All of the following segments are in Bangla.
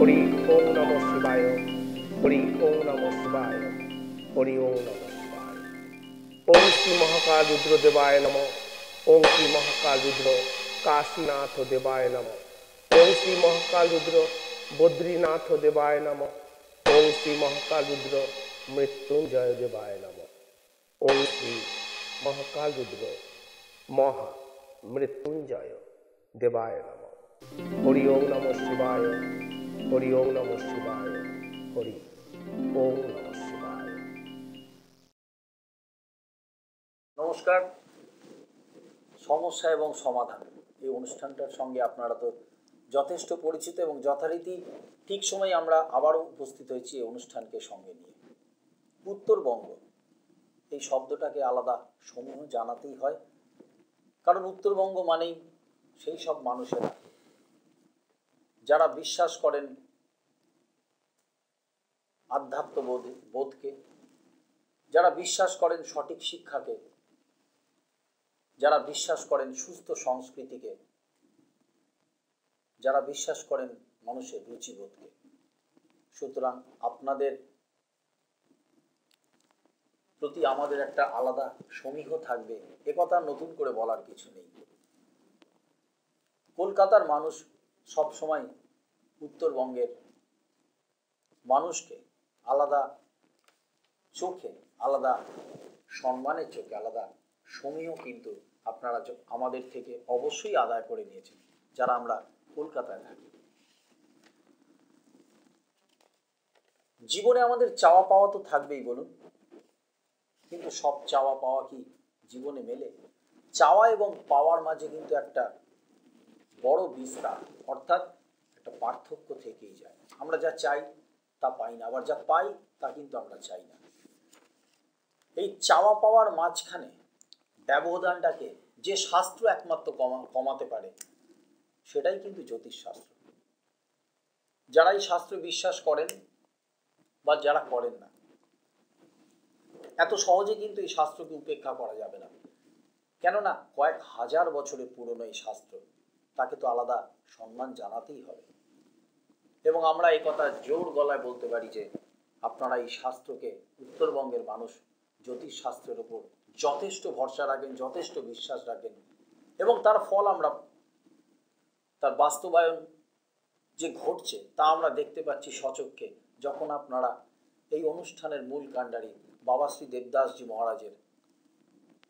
হরি ওম নম শিবায় হরি ওম নম শিবায় হরি ওম নম শিবায় ওম শ্রী মহাকাল রুদ্র দেবায় নম ওম শ্রী মহাকাল রুদ্র কাশীনাথ দেবায় নম ওম শ্রী মহাকাল রুদ্র বদ্রীনাথ দেবায় নম ওম শ্রী মহাকাল রুদ্র মৃত্যুঞ্জয় দেবায় নম ওম শ্রী মহাকাল রুদ্র মহা মৃত্যুঞ্জয় দেবায় নম হরি ওম নম শিবায় হরি ওম নম শিবায় হরি ওম নম শিবায় নমস্কার সমস্যা এবং সমাধান এই অনুষ্ঠানটার সঙ্গে আপনারা তো যথেষ্ট পরিচিত এবং যথারীতি ঠিক সময়ে আমরা আবারও উপস্থিত হয়েছি এই অনুষ্ঠানকে সঙ্গে নিয়ে উত্তরবঙ্গ এই শব্দটাকে আলাদা সমূহ জানাতেই হয় কারণ উত্তরবঙ্গ মানেই সেই সব মানুষেরা যারা বিশ্বাস করেন বোধে বোধকে যারা বিশ্বাস করেন সঠিক শিক্ষাকে যারা বিশ্বাস করেন সুস্থ সংস্কৃতিকে যারা বিশ্বাস করেন মানুষের রুচিবোধকে সুতরাং আপনাদের প্রতি আমাদের একটা আলাদা সমীহ থাকবে একথা নতুন করে বলার কিছু নেই কলকাতার মানুষ সবসময় উত্তরবঙ্গের মানুষকে আলাদা চোখে আলাদা সম্মানের চোখে আলাদা সময়ও কিন্তু আপনারা আমাদের থেকে অবশ্যই আদায় করে নিয়েছেন যারা আমরা কলকাতায় থাকি জীবনে আমাদের চাওয়া পাওয়া তো থাকবেই বলুন কিন্তু সব চাওয়া পাওয়া কি জীবনে মেলে চাওয়া এবং পাওয়ার মাঝে কিন্তু একটা বড় বিস্তার অর্থাৎ একটা পার্থক্য থেকেই যায় আমরা যা চাই তা পাই না আবার যা পাই তা কিন্তু আমরা চাই না এই চাওয়া পাওয়ার মাঝখানে ব্যবধানটাকে যে শাস্ত্র একমাত্র কমাতে পারে সেটাই কিন্তু জ্যোতিষ শাস্ত্র যারাই শাস্ত্র বিশ্বাস করেন বা যারা করেন না এত সহজে কিন্তু এই শাস্ত্রকে উপেক্ষা করা যাবে না কেননা কয়েক হাজার বছরের পুরনো এই শাস্ত্র তাকে তো আলাদা সম্মান জানাতেই হবে এবং আমরা এই কথা জোর গলায় বলতে পারি যে আপনারা এই শাস্ত্রকে উত্তরবঙ্গের মানুষ জ্যোতিষ শাস্ত্রের উপর যথেষ্ট ভরসা রাখেন যথেষ্ট বিশ্বাস রাখেন এবং তার ফল আমরা তার বাস্তবায়ন যে ঘটছে তা আমরা দেখতে পাচ্ছি সচক্ষে যখন আপনারা এই অনুষ্ঠানের মূল কাণ্ডারি বাবা শ্রী দেবদাসজি মহারাজের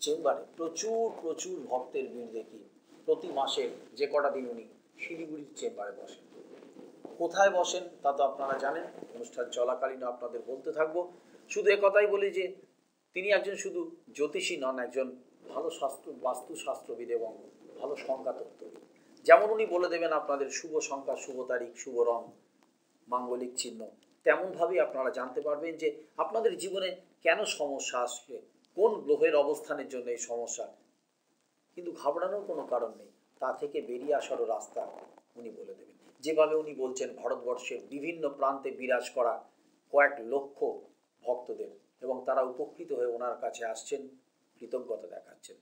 চেম্বারে প্রচুর প্রচুর ভক্তের ভিড় দেখি প্রতি মাসের যে কটা দিন উনি শিলিগুড়ির চেম্বারে বসেন কোথায় বসেন তা তো আপনারা জানেন অনুষ্ঠান চলাকালীন আপনাদের বলতে থাকবো শুধু কথাই বলি যে তিনি একজন শুধু জ্যোতিষী নন একজন ভালো শাস্ত্র বাস্তুশাস্ত্রবিদ এবং ভালো সংখ্যা তত্ত্ববিদ যেমন উনি বলে দেবেন আপনাদের শুভ সংখ্যা শুভ তারিখ শুভ রং মাঙ্গলিক চিহ্ন তেমনভাবেই আপনারা জানতে পারবেন যে আপনাদের জীবনে কেন সমস্যা আসবে কোন গ্রহের অবস্থানের জন্য এই সমস্যা কিন্তু ঘাবড়ানোর কোনো কারণ নেই তা থেকে বেরিয়ে আসারও রাস্তা উনি বলে দেবেন যেভাবে উনি বলছেন ভারতবর্ষের বিভিন্ন প্রান্তে বিরাজ করা কয়েক লক্ষ ভক্তদের এবং তারা উপকৃত হয়ে ওনার কাছে আসছেন কৃতজ্ঞতা দেখাচ্ছেন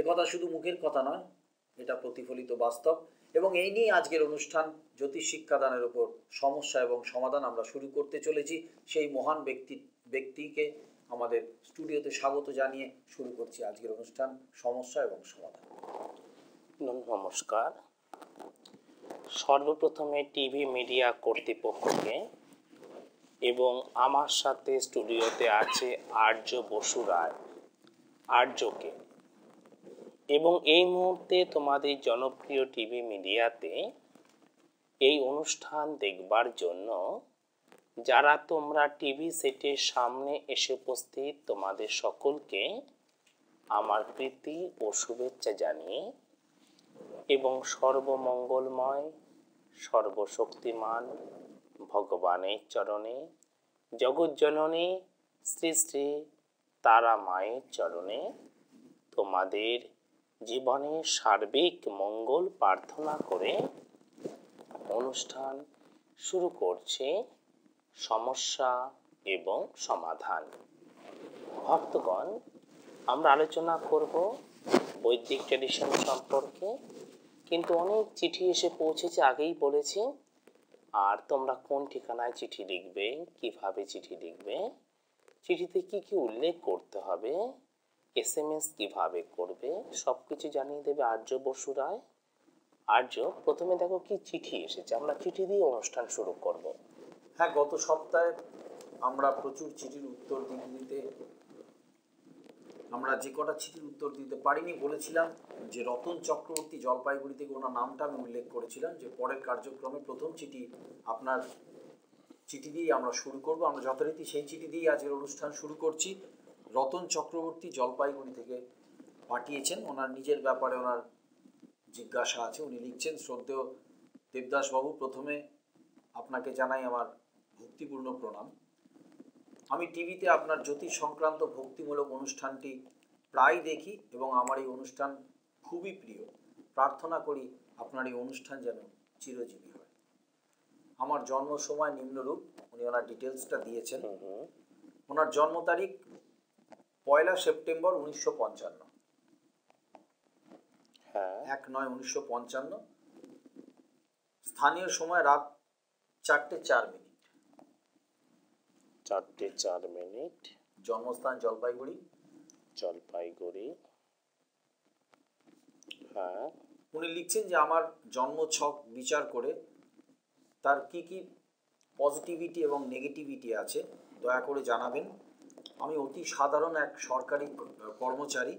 এ কথা শুধু মুখের কথা নয় এটা প্রতিফলিত বাস্তব এবং এই নিয়ে আজকের অনুষ্ঠান জ্যোতিষ শিক্ষাদানের উপর সমস্যা এবং সমাধান আমরা শুরু করতে চলেছি সেই মহান ব্যক্তি ব্যক্তিকে আমাদের স্টুডিওতে স্বাগত জানিয়ে শুরু করছি আজকের অনুষ্ঠান সমস্যা এবং সমাধান নমস্কার সর্বপ্রথমে টিভি মিডিয়া কর্তৃপক্ষকে এবং আমার সাথে স্টুডিওতে আছে আর্য বসু রায় আর্যকে এবং এই মুহূর্তে তোমাদের জনপ্রিয় টিভি মিডিয়াতে এই অনুষ্ঠান দেখবার জন্য যারা তোমরা টিভি সেটের সামনে এসে উপস্থিত তোমাদের সকলকে আমার প্রীতি ও শুভেচ্ছা জানিয়ে এবং সর্বমঙ্গলময় সর্বশক্তিমান ভগবানের চরণে জগজ্জননী শ্রী শ্রী তারা মায়ের চরণে তোমাদের জীবনে সার্বিক মঙ্গল প্রার্থনা করে অনুষ্ঠান শুরু করছে সমস্যা এবং সমাধান ভক্তগণ আমরা আলোচনা করব বৈদিক ট্রেডিশন সম্পর্কে কিন্তু অনেক চিঠি এসে পৌঁছেছে আগেই বলেছি আর তোমরা কোন ঠিকানায় চিঠি লিখবে কিভাবে চিঠি লিখবে চিঠিতে কি কি উল্লেখ করতে হবে এস এম এস কীভাবে করবে সব কিছু জানিয়ে দেবে আর্য বসু রায় আর্য প্রথমে দেখো কি চিঠি এসেছে আমরা চিঠি দিয়ে অনুষ্ঠান শুরু করব হ্যাঁ গত সপ্তাহে আমরা প্রচুর চিঠির উত্তর দিতে দিতে আমরা যে কটা চিঠির উত্তর দিতে পারিনি বলেছিলাম যে রতন চক্রবর্তী জলপাইগুড়ি থেকে ওনার নামটা আমি উল্লেখ করেছিলাম যে পরের কার্যক্রমে প্রথম চিঠি আপনার চিঠি দিয়ে আমরা শুরু করব আমরা যথারীতি সেই চিঠি দিয়ে আজকের অনুষ্ঠান শুরু করছি রতন চক্রবর্তী জলপাইগুড়ি থেকে পাঠিয়েছেন ওনার নিজের ব্যাপারে ওনার জিজ্ঞাসা আছে উনি লিখছেন শ্রদ্ধেয় দেবদাসবাবু প্রথমে আপনাকে জানাই আমার ভক্তিপূর্ণ প্রণাম আমি টিভিতে আপনার জ্যোতিষ সংক্রান্ত ভক্তিমূলক অনুষ্ঠানটি প্রায় দেখি এবং আমার এই অনুষ্ঠান খুবই প্রিয় প্রার্থনা করি আপনার এই অনুষ্ঠান যেন চিরজীবী হয় আমার জন্ম সময় নিম্নরূপ উনি ওনার ডিটেলসটা দিয়েছেন ওনার জন্ম তারিখ পয়লা সেপ্টেম্বর উনিশশো পঞ্চান্ন হ্যাঁ। এক নয় উনিশশো পঞ্চান্ন স্থানীয় সময় রাত চারটে চার মিনিট চারটে চার মিনিট জন্মস্থান জলপাইগুড়ি জলপাইগুড়ি হ্যাঁ উনি লিখছেন যে আমার জন্ম ছক বিচার করে তার কি কি পজিটিভিটি এবং নেগেটিভিটি আছে দয়া করে জানাবেন আমি অতি সাধারণ এক সরকারি কর্মচারী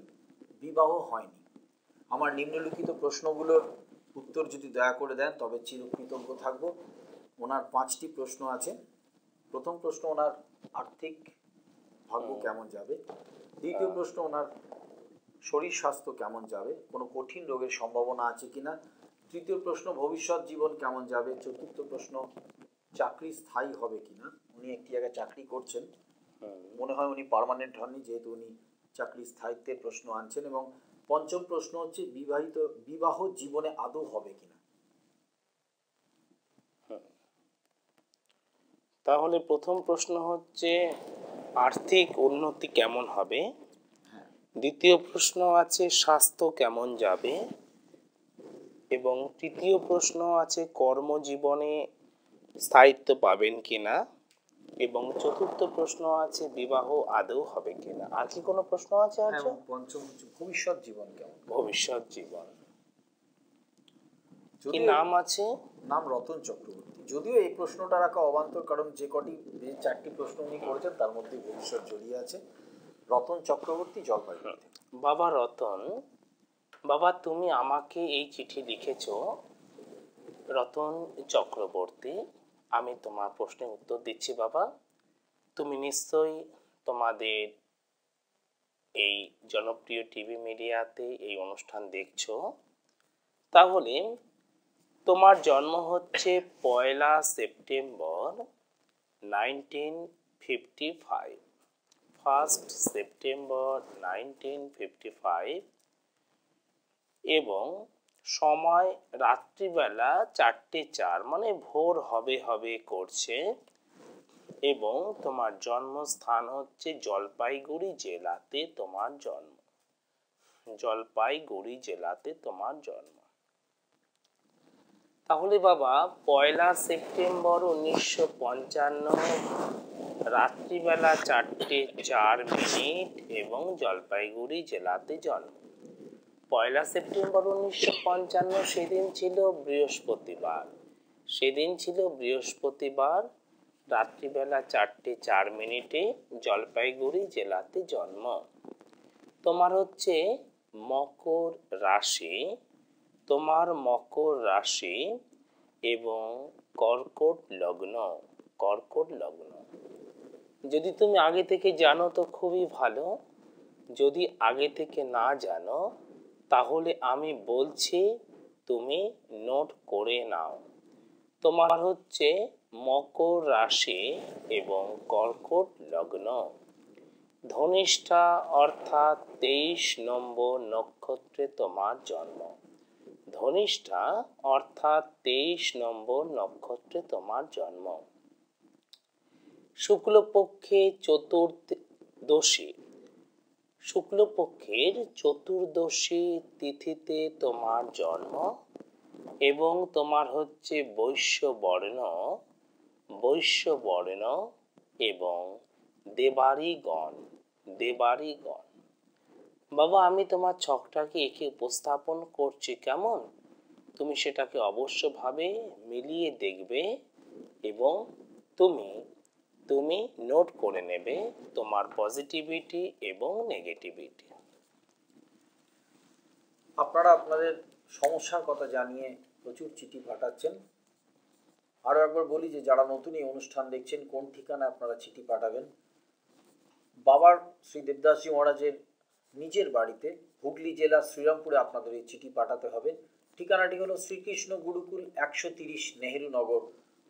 বিবাহ হয়নি আমার নিম্নলিখিত প্রশ্নগুলোর উত্তর যদি দয়া করে দেন তবে চিরকৃতজ্ঞ থাকব ওনার পাঁচটি প্রশ্ন আছে প্রথম প্রশ্ন ওনার আর্থিক ভাগ্য কেমন যাবে দ্বিতীয় প্রশ্ন ওনার শরীর স্বাস্থ্য কেমন যাবে কোনো কঠিন রোগের সম্ভাবনা আছে কিনা তৃতীয় প্রশ্ন ভবিষ্যৎ জীবন কেমন যাবে চতুর্থ প্রশ্ন চাকরি স্থায়ী হবে কিনা উনি একটি জায়গায় চাকরি করছেন মনে হয় উনি পারমানেন্ট হননি যেহেতু উনি চাকরি স্থায়িত্বের প্রশ্ন আনছেন এবং পঞ্চম প্রশ্ন হচ্ছে বিবাহিত বিবাহ জীবনে আদৌ হবে কিনা তাহলে প্রথম প্রশ্ন হচ্ছে আর্থিক উন্নতি কেমন হবে দ্বিতীয় প্রশ্ন আছে স্বাস্থ্য কেমন যাবে এবং তৃতীয় প্রশ্ন আছে কর্মজীবনে স্থায়িত্ব পাবেন কিনা এবং চতুর্থ প্রশ্ন আছে বিবাহ আদৌ হবে কিনা আর কি কোনো প্রশ্ন আছে হ্যাঁ, আছে আচ্ছা? ভবিষ্যৎ জীবন কেমন ভবিষ্যৎ জীবন কি নাম আছে নাম রতন চক্রবর্তী যদিও এই প্রশ্নটা রাখা অবান্তর কারণ যে কটি যে চারটি প্রশ্ন উনি করেছেন তার মধ্যে ভবিষ্যৎ জড়িয়ে আছে রতন চক্রবর্তী জলপাইগুড়ি বাবা রতন বাবা তুমি আমাকে এই চিঠি লিখেছ রতন চক্রবর্তী আমি তোমার প্রশ্নের উত্তর দিচ্ছি বাবা তুমি নিশ্চয়ই তোমাদের এই জনপ্রিয় টিভি মিডিয়াতে এই অনুষ্ঠান দেখছো তাহলে তোমার জন্ম হচ্ছে পয়লা September nineteen fifty five first September nineteen fifty five এবং সময় রাত্রিবেলা চারটে চার মানে ভোর হবে হবে করছে এবং তোমার জন্মস্থান হচ্ছে জলপাইগুড়ি জেলাতে তোমার জন্ম জলপাইগুড়ি জেলাতে তোমার জন্ম তাহলে বাবা পয়লা সেপ্টেম্বর উনিশশো পঞ্চান্ন রাত্রিবেলা চারটে চার মিনিট এবং জলপাইগুড়ি জেলাতে জন্ম পয়লা সেপ্টেম্বর উনিশশো পঞ্চান্ন সেদিন ছিল বৃহস্পতিবার সেদিন ছিল বৃহস্পতিবার রাত্রিবেলা চারটে চার মিনিটে জলপাইগুড়ি জেলাতে জন্ম তোমার হচ্ছে মকর রাশি তোমার মকর রাশি এবং কর্কট লগ্ন কর্কট লগ্ন যদি তুমি আগে থেকে জানো তো খুবই ভালো যদি আগে থেকে না জানো তাহলে আমি বলছি তুমি নোট করে নাও তোমার হচ্ছে মকর রাশি এবং কর্কট লগ্ন ধনিষ্ঠা অর্থাৎ তেইশ নম্বর নক্ষত্রে তোমার জন্ম ধনিষ্ঠা অর্থাৎ তেইশ নম্বর নক্ষত্রে তোমার জন্ম শুক্লপক্ষে চতুর্দশী শুক্লপক্ষের চতুর্দশী তিথিতে তোমার জন্ম এবং তোমার হচ্ছে বৈশ্য বর্ণ বৈশ্য বর্ণ এবং দেবারিগণ দেবারিগণ বাবা আমি তোমার ছকটাকে একে উপস্থাপন করছি কেমন তুমি সেটাকে অবশ্যভাবে মিলিয়ে দেখবে এবং তুমি তুমি নোট করে নেবে তোমার পজিটিভিটি এবং নেগেটিভিটি আপনারা আপনাদের সমস্যার কথা জানিয়ে প্রচুর চিঠি পাঠাচ্ছেন আরও একবার বলি যে যারা নতুন এই অনুষ্ঠান দেখছেন কোন ঠিকানায় আপনারা চিঠি পাঠাবেন বাবার শ্রী দেবদাসজি মহারাজের নিজের বাড়িতে হুগলি জেলার শ্রীরামপুরে আপনাদের এই চিঠি পাঠাতে হবে ঠিকানাটি হলো শ্রীকৃষ্ণ গুরুকুল একশো তিরিশ নেহেরু নগর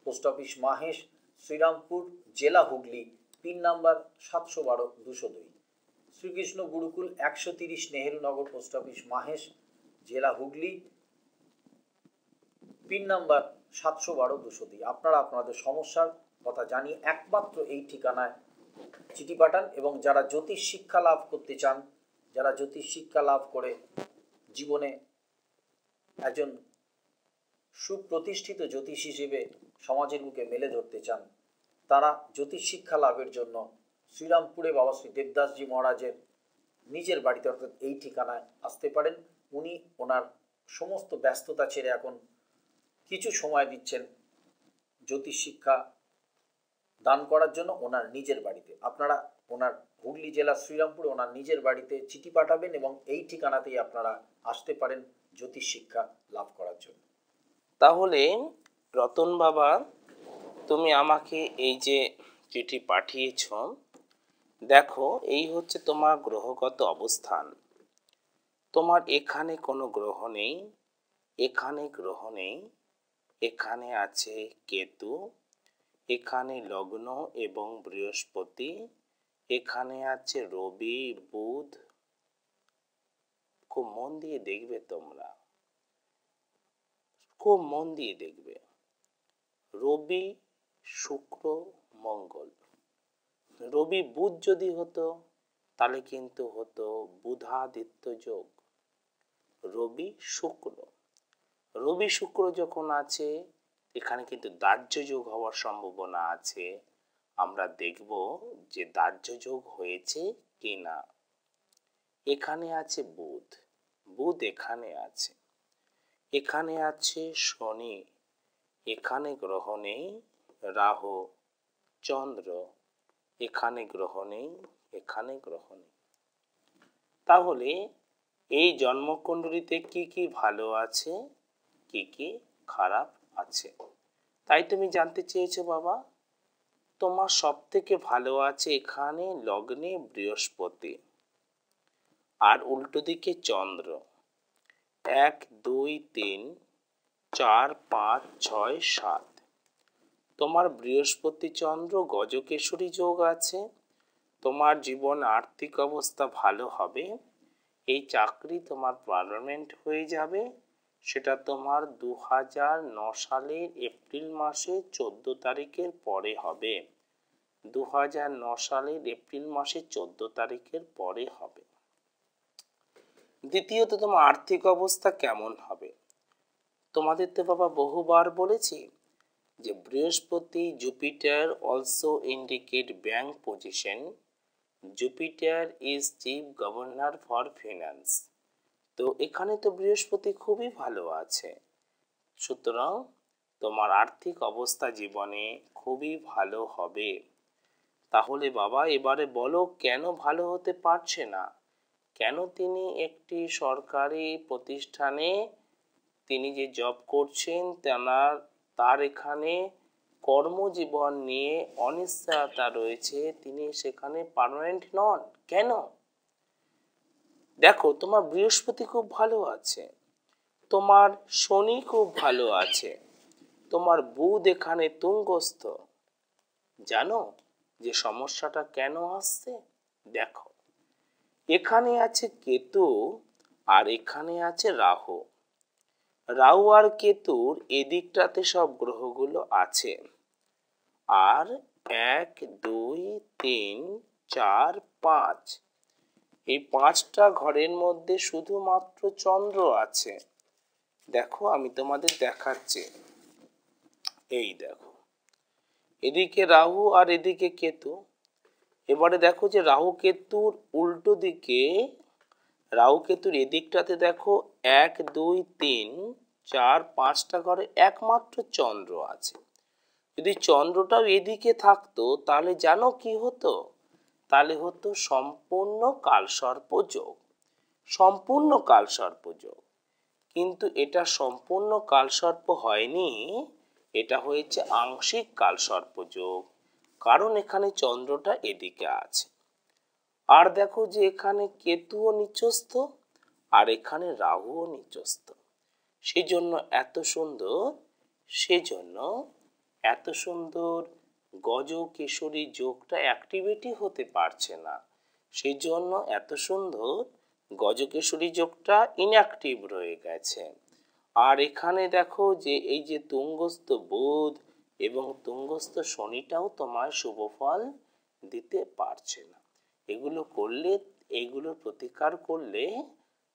পোস্ট অফিস মাহেশ শ্রীরামপুর জেলা হুগলি পিন নাম্বার সাতশো বারো দুশো দুই শ্রীকৃষ্ণ গুরুকুল একশো তিরিশ নেহেরু নগর পোস্ট অফিস মাহেশ জেলা হুগলি পিন নাম্বার সাতশো বারো দুশো দুই আপনারা আপনাদের সমস্যার কথা জানিয়ে একমাত্র এই ঠিকানায় চিঠি পাঠান এবং যারা জ্যোতিষ শিক্ষা লাভ করতে চান যারা জ্যোতিষ শিক্ষা লাভ করে জীবনে একজন সুপ্রতিষ্ঠিত জ্যোতিষ হিসেবে সমাজের মুখে মেলে ধরতে চান তারা জ্যোতিষ শিক্ষা লাভের জন্য শ্রীরামপুরে বাবা শ্রী দেবদাসজি মহারাজের নিজের বাড়িতে অর্থাৎ এই ঠিকানায় আসতে পারেন উনি ওনার সমস্ত ব্যস্ততা ছেড়ে এখন কিছু সময় দিচ্ছেন জ্যোতিষ শিক্ষা দান করার জন্য ওনার নিজের বাড়িতে আপনারা ওনার হুগলি জেলার শ্রীরামপুরে ওনার নিজের বাড়িতে চিঠি পাঠাবেন এবং এই ঠিকানাতেই আপনারা আসতে পারেন জ্যোতিষ শিক্ষা লাভ করার জন্য তাহলে রতন বাবা তুমি আমাকে এই যে চিঠি পাঠিয়েছ দেখো এই হচ্ছে তোমার গ্রহগত অবস্থান তোমার এখানে কোনো গ্রহ নেই এখানে গ্রহ নেই এখানে আছে কেতু এখানে লগ্ন এবং বৃহস্পতি এখানে আছে রবি বুধ খুব মন দিয়ে দেখবে তোমরা খুব মন দিয়ে দেখবে রবি শুক্র মঙ্গল রবি বুধ যদি হতো তাহলে কিন্তু হতো বুধাদিত্য যোগ রবি শুক্র রবি শুক্র যখন আছে এখানে কিন্তু দাহ্য যোগ হওয়ার সম্ভাবনা আছে আমরা দেখব যে দাহ্য যোগ হয়েছে কি না এখানে আছে বুধ বুধ এখানে আছে এখানে আছে শনি এখানে গ্রহ নেই রাহু চন্দ্র এখানে গ্রহ নেই এখানে গ্রহ নেই তাহলে এই জন্মকুণ্ডলিতে কি কি ভালো আছে কি কি খারাপ আছে তাই তুমি জানতে চেয়েছো বাবা তোমার সব থেকে ভালো আছে এখানে লগ্নে বৃহস্পতি আর উল্টো দিকে চন্দ্র এক দুই তিন চার পাঁচ ছয় সাত তোমার বৃহস্পতি চন্দ্র গজকেশরী যোগ আছে তোমার জীবন আর্থিক অবস্থা ভালো হবে এই চাকরি তোমার পার্মানেন্ট হয়ে যাবে সেটা তোমার দু হাজার ন সালের এপ্রিল মাসে চোদ্দ তারিখের পরে হবে দু হাজার ন সালের এপ্রিল মাসে চোদ্দ তারিখের পরে হবে দ্বিতীয়ত তোমার আর্থিক অবস্থা কেমন হবে তোমাদের তো বাবা বহুবার বলেছি যে Brihaspati Jupiter also indicate bank position Jupiter is chief governor for finance তো এখানে তো বৃহস্পতি খুবই ভালো আছে সুতরাং তোমার আর্থিক অবস্থা জীবনে খুবই ভালো হবে তাহলে বাবা এবারে বলো কেন ভালো হতে পারছে না কেন তিনি একটি সরকারি প্রতিষ্ঠানে তিনি যে জব করছেন তেনার তার এখানে কর্মজীবন নিয়ে অনিশ্চয়তা রয়েছে তিনি সেখানে পারমানেন্ট নন কেন দেখো তোমার বৃহস্পতি খুব ভালো আছে তোমার শনি খুব ভালো আছে তোমার বুধ এখানে তুঙ্গস্থ জানো যে সমস্যাটা কেন আসছে দেখো এখানে আছে কেতু আর এখানে আছে রাহু রাহু আর কেতুর এদিকটাতে সব গ্রহগুলো আছে আর এক দুই তিন চার পাঁচ এই পাঁচটা ঘরের মধ্যে শুধুমাত্র চন্দ্র আছে দেখো আমি তোমাদের দেখাচ্ছি এই দেখো এদিকে রাহু আর এদিকে কেতু এবারে দেখো যে রাহু কেতুর উল্টো দিকে রাহু কেতুর এদিকটাতে দেখো এক দুই তিন চার পাঁচটা ঘরে একমাত্র চন্দ্র আছে যদি চন্দ্রটাও এদিকে থাকতো তাহলে জানো কি হতো তাহলে হতো সম্পূর্ণ যোগ সম্পূর্ণ যোগ কিন্তু এটা সম্পূর্ণ কালসর্প হয়নি এটা হয়েছে আংশিক যোগ কারণ এখানে চন্দ্রটা এদিকে আছে আর দেখো যে এখানে কেতুও নিচস্ত আর এখানে রাহুও নিচস্ত সেজন্য এত সুন্দর সেজন্য এত সুন্দর গজ কেশরী যোগটা অ্যাক্টিভিটি হতে পারছে না সেই জন্য এত সুন্দর গজকেশরী যোগটা ইনঅ্যাক্টিভ রয়ে গেছে আর এখানে দেখো যে এই যে তুঙ্গস্থ বোধ এবং তুঙ্গস্থ শনিটাও তোমার ফল দিতে পারছে না এগুলো করলে এগুলো প্রতিকার করলে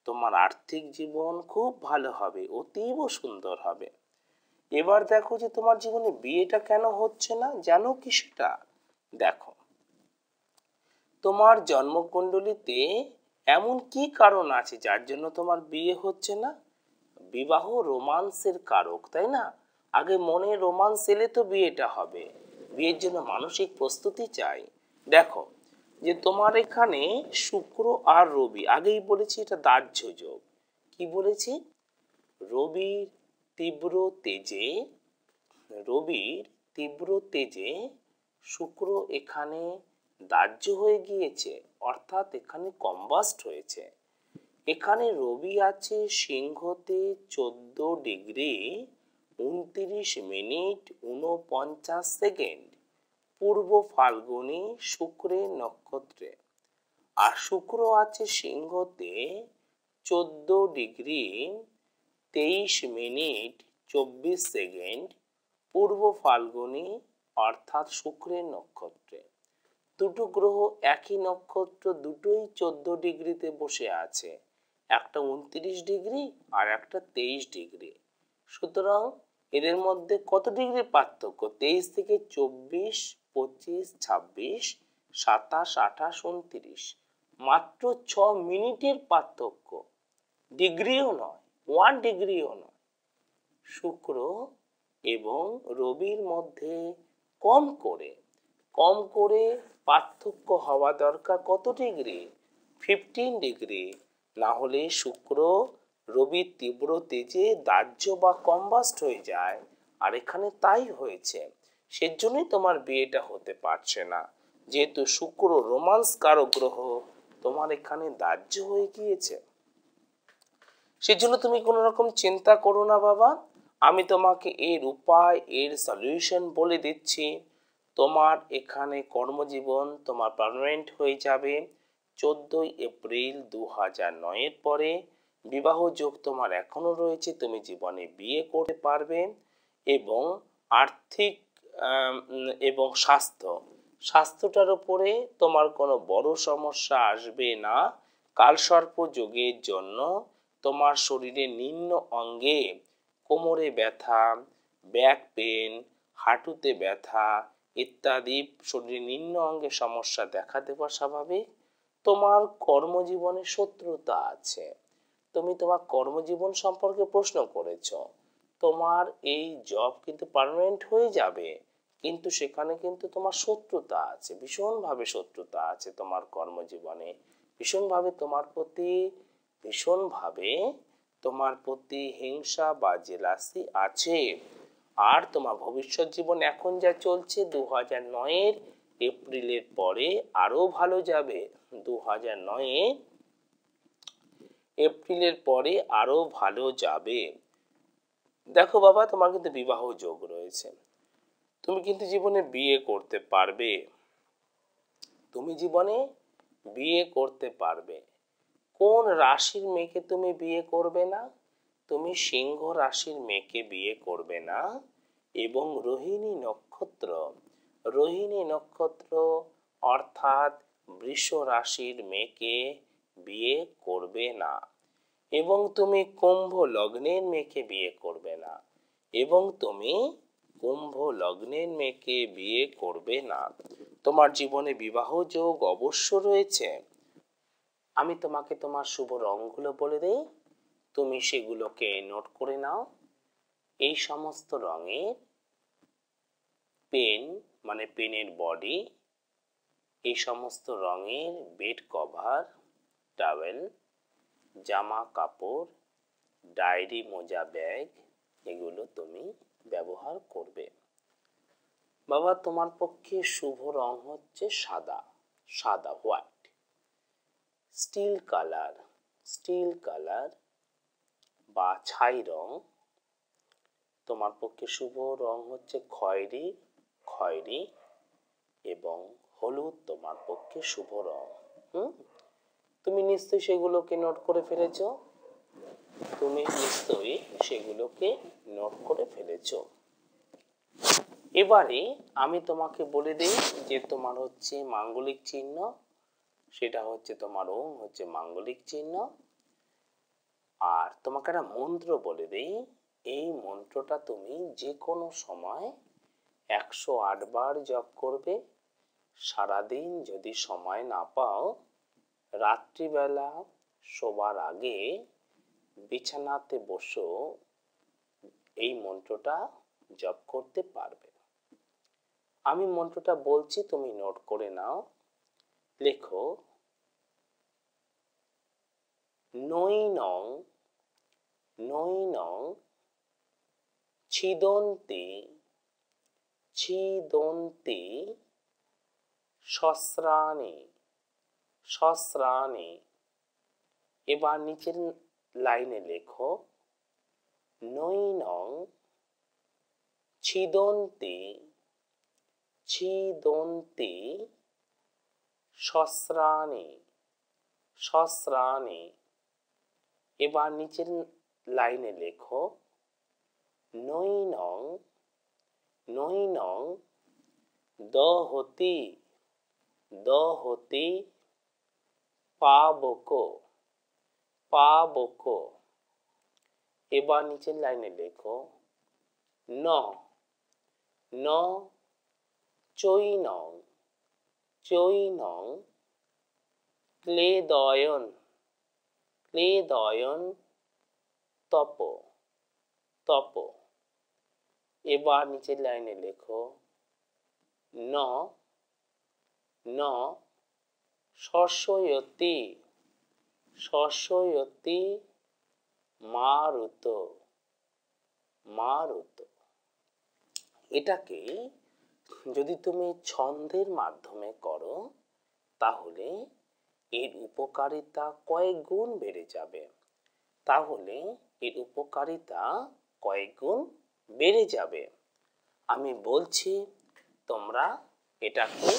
তোমার আর্থিক জীবন খুব ভালো হবে অতীব সুন্দর হবে এবার দেখো যে তোমার জীবনে বিয়েটা কেন হচ্ছে না জানো কি সেটা দেখো তোমার জন্মকুণ্ডলিতে এমন কি কারণ আছে যার জন্য তোমার বিয়ে হচ্ছে না বিবাহ রোমান্সের কারক তাই না আগে মনে রোমান্স এলে তো বিয়েটা হবে বিয়ের জন্য মানসিক প্রস্তুতি চাই দেখো যে তোমার এখানে শুক্র আর রবি আগেই বলেছি এটা দাহ্য যোগ কি বলেছি রবির তীব্র তেজে রবির তীব্র তেজে শুক্র এখানে দাহ্য হয়ে গিয়েছে অর্থাৎ এখানে কম্বাস্ট হয়েছে এখানে রবি আছে সিংহতে চোদ্দ ডিগ্রি উনত্রিশ মিনিট উনপঞ্চাশ সেকেন্ড পূর্ব ফাল্গুনি শুক্রের নক্ষত্রে আর শুক্র আছে সিংহতে চোদ্দ ডিগ্রি তেইশ মিনিট চব্বিশ সেকেন্ড পূর্ব ফাল্গুনি অর্থাৎ শুক্রের নক্ষত্রে দুটো গ্রহ একই নক্ষত্র দুটোই চোদ্দ ডিগ্রিতে বসে আছে একটা উনত্রিশ ডিগ্রি আর একটা তেইশ ডিগ্রি সুতরাং এদের মধ্যে কত ডিগ্রি পার্থক্য তেইশ থেকে চব্বিশ পঁচিশ ছাব্বিশ সাতাশ আঠাশ উনত্রিশ মাত্র ছ মিনিটের পার্থক্য ডিগ্রিও নয় ওয়ান ডিগ্রিও না শুক্র এবং রবির মধ্যে কম করে কম করে পার্থক্য হওয়া দরকার কত ডিগ্রি ফিফটিন ডিগ্রি না হলে শুক্র রবির তীব্র তেজে দাহ্য বা কম্বাস্ট হয়ে যায় আর এখানে তাই হয়েছে সেজন্যই তোমার বিয়েটা হতে পারছে না যেহেতু শুক্র রোমান্স কারক গ্রহ তোমার এখানে দাহ্য হয়ে গিয়েছে সেজন্য তুমি কোনো রকম চিন্তা করো না বাবা আমি তোমাকে এর উপায় এর সলিউশন বলে দিচ্ছি তোমার এখানে কর্মজীবন তোমার পারমানেন্ট হয়ে যাবে চোদ্দোই এপ্রিল দু হাজার নয়ের পরে বিবাহ যোগ তোমার এখনও রয়েছে তুমি জীবনে বিয়ে করতে পারবে এবং আর্থিক এবং স্বাস্থ্য স্বাস্থ্যটার উপরে তোমার কোনো বড় সমস্যা আসবে না কালসর্প যোগের জন্য তোমার শরীরে নিম্ন অঙ্গে কোমরে ব্যথা ব্যাক পেন হাঁটুতে ব্যথা ইত্যাদি শরীরে নিম্ন অঙ্গে সমস্যা দেখা দেওয়া স্বাভাবিক তোমার কর্মজীবনে শত্রুতা আছে তুমি তোমার কর্মজীবন সম্পর্কে প্রশ্ন করেছ তোমার এই জব কিন্তু পারমানেন্ট হয়ে যাবে কিন্তু সেখানে কিন্তু তোমার শত্রুতা আছে ভীষণভাবে শত্রুতা আছে তোমার কর্মজীবনে ভীষণভাবে তোমার প্রতি ভীষণভাবে তোমার প্রতি হিংসা বা জেলাসি আছে আর তোমার ভবিষ্যৎ জীবন এখন যা চলছে দু হাজার নয়ের এপ্রিলের পরে আরো ভালো যাবে দু হাজার নয়ে এপ্রিলের পরে আরো ভালো যাবে দেখো বাবা তোমার কিন্তু বিবাহ যোগ রয়েছে তুমি কিন্তু জীবনে বিয়ে করতে পারবে তুমি জীবনে বিয়ে করতে পারবে কোন রাশির মেয়েকে তুমি বিয়ে করবে না তুমি সিংহ রাশির মেয়েকে বিয়ে করবে না এবং রোহিণী নক্ষত্র রোহিণী নক্ষত্র অর্থাৎ বৃষ রাশির মেয়েকে বিয়ে করবে না এবং তুমি কুম্ভ লগ্নের মেয়েকে বিয়ে করবে না এবং তুমি কুম্ভ লগ্নের মেয়েকে বিয়ে করবে না তোমার জীবনে বিবাহ যোগ অবশ্য রয়েছে আমি তোমাকে তোমার শুভ রঙগুলো বলে দেই তুমি সেগুলোকে নোট করে নাও এই সমস্ত রঙের পেন মানে পেনের বডি এই সমস্ত রঙের বেড কভার টাওয়েল জামা কাপড় ডায়েরি মোজা ব্যাগ এগুলো তুমি ব্যবহার করবে বাবা তোমার পক্ষে শুভ রং হচ্ছে সাদা সাদা white steel colour steel colour বা ছাই রং তোমার পক্ষে শুভ রং হচ্ছে খয়েরি খয়েরি এবং হলুদ তোমার পক্ষে শুভ রং হুম তুমি নিশ্চয়ই সেগুলোকে নোট করে ফেলেছো তুমি নিশ্চয়ই সেগুলোকে নোট করে ফেলেছ এবারে আমি তোমাকে বলে দিই যে তোমার হচ্ছে মাঙ্গলিক চিহ্ন সেটা হচ্ছে তোমার ওম হচ্ছে মাঙ্গলিক চিহ্ন আর তোমাকে একটা মন্ত্র বলে দেই এই মন্ত্রটা তুমি যে কোনো সময় একশো বার জপ করবে সারাদিন যদি সময় না পাও রাত্রিবেলা শোবার আগে বিছানাতে বসো এই মন্ত্রটা জপ করতে পারবে আমি মন্ত্রটা বলছি তুমি নোট করে নাও লেখো নই নং নই নং ছিদন্তি ছিদন্তি সস্রাণে সস্রাণে এবার নিচের লাইনে লেখো নই নং ছিদন্তি ছিদন্তি সস্রাণে সস্রাণে এবার নিচের লাইনে লেখো নই নং নই নং পাবক পাবক এবার নিচের লাইনে লেখো ন ন চৈ নং চৈনং ক্লেদয়ন ক্লেদয়ন তপ তপ এবার নিচের লাইনে লেখো ন ন শস্যয়তি শস্যয়তি মারুত মারুত এটাকে যদি তুমি ছন্দের মাধ্যমে করো তাহলে এর উপকারিতা কয়েক গুণ বেড়ে যাবে তাহলে এর উপকারিতা কয়েক গুণ বেড়ে যাবে আমি বলছি তোমরা এটাকে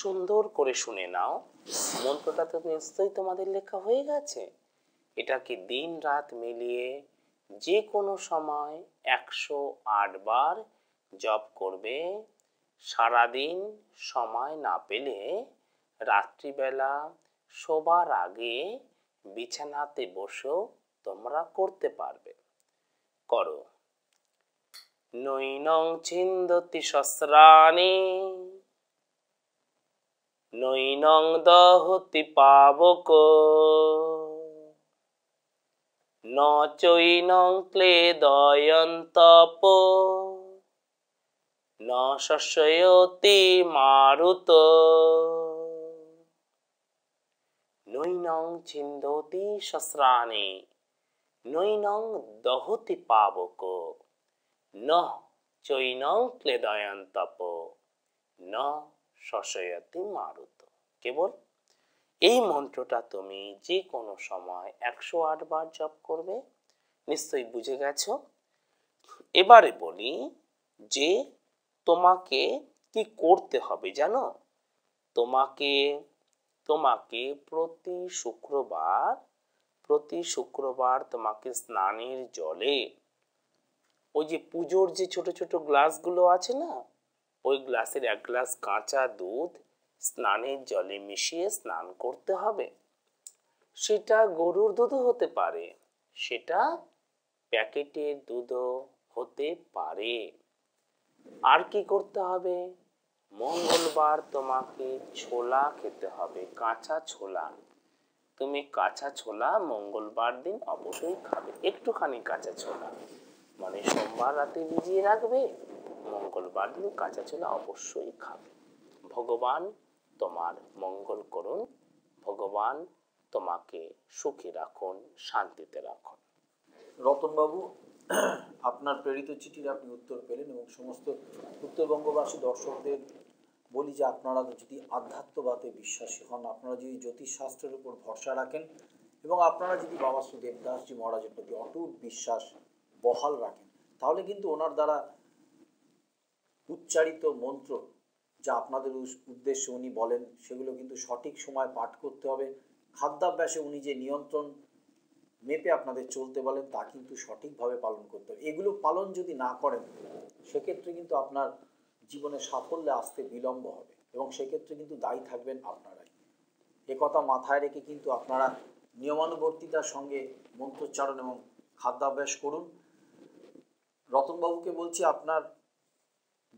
সুন্দর করে শুনে নাও মন্ত্রটা তো নিশ্চয়ই তোমাদের লেখা হয়ে গেছে এটাকে দিন রাত মিলিয়ে যে কোনো সময় একশো বার জপ করবে সারাদিন সময় না পেলে রাত্রিবেলা শোবার আগে বিছানাতে বসেও তোমরা করতে পারবে করো নৈনং ছিন্দতি সস্রাণী নৈনং দহতি পাবক ন চৈনং দয়ন্তপ ন মারুত নৈনং ছিন্দতি শস্রাণি নৈনং দহতি পাবক ন চৈনং ক্লেদয়ন্তপ ন শশয়তি মারুত কেবল এই মন্ত্রটা তুমি যে কোনো সময় একশো আট বার জপ করবে নিশ্চয়ই বুঝে গেছ এবারে বলি যে তোমাকে কি করতে হবে জানো তোমাকে তোমাকে প্রতি শুক্রবার প্রতি শুক্রবার তোমাকে স্নানের জলে ওই যে পুজোর যে ছোট ছোট গ্লাসগুলো আছে না ওই গ্লাসের এক গ্লাস কাঁচা দুধ স্নানের জলে মিশিয়ে স্নান করতে হবে সেটা গরুর দুধও হতে পারে সেটা প্যাকেটের দুধও হতে পারে আর কি করতে হবে মঙ্গলবার তোমাকে ছোলা খেতে হবে কাঁচা ছোলা তুমি কাঁচা ছোলা মঙ্গলবার দিন অবশ্যই খাবে একটুখানি কাঁচা ছোলা মানে সোমবার রাতে ভিজিয়ে রাখবে মঙ্গলবার দিন কাঁচা ছোলা অবশ্যই খাবে ভগবান তোমার মঙ্গল করুন ভগবান তোমাকে সুখী রাখুন শান্তিতে রাখুন রতনবাবু আপনার প্রেরিত চিঠির আপনি উত্তর পেলেন এবং সমস্ত উত্তরবঙ্গবাসী দর্শকদের বলি যে আপনারা যদি আধ্যাত্মবাদে বিশ্বাসী হন আপনারা যদি জ্যোতিষশাস্ত্রের উপর ভরসা রাখেন এবং আপনারা যদি বাবা সুদেবদাসজি মহারাজের প্রতি অটুট বিশ্বাস বহাল রাখেন তাহলে কিন্তু ওনার দ্বারা উচ্চারিত মন্ত্র যা আপনাদের উদ্দেশ্যে উনি বলেন সেগুলো কিন্তু সঠিক সময় পাঠ করতে হবে খাদ্যাভ্যাসে উনি যে নিয়ন্ত্রণ মেপে আপনাদের চলতে বলেন তা কিন্তু সঠিকভাবে পালন করতে হবে এগুলো পালন যদি না করেন সেক্ষেত্রে কিন্তু আপনার জীবনে সাফল্যে আসতে বিলম্ব হবে এবং সেক্ষেত্রে কিন্তু দায়ী থাকবেন আপনারাই একথা মাথায় রেখে কিন্তু আপনারা নিয়মানুবর্তিতার সঙ্গে মন্ত্রোচ্চারণ এবং খাদ্যাভ্যাস করুন রতনবাবুকে বলছি আপনার